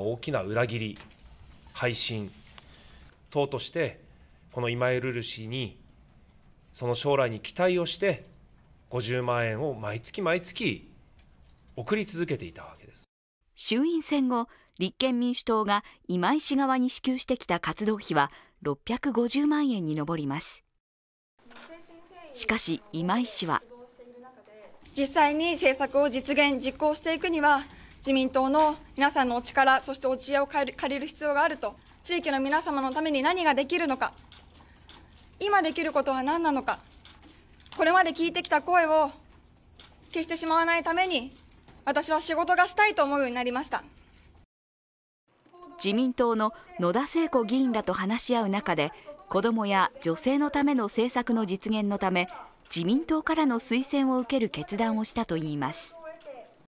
大きな裏切り、配信等として、この今井ルル氏に、その将来に期待をして、50万円を毎月毎月送り続けていたわけです。衆院選後、立憲民主党が今井氏側に支給してきた活動費は650万円に上ります。しかし今井氏は実際に政策を実現実行していくには自民党の皆さんのお力、そしてお知恵を借りる必要があると、地域の皆様のために何ができるのか、今できることは何なのか、これまで聞いてきた声を消してしまわないために、私は仕事がしたいと思うようになりました。自民党の野田聖子議員らと話し合う中で、子どもや女性のための政策の実現のため、自民党からの推薦を受ける決断をしたといいます。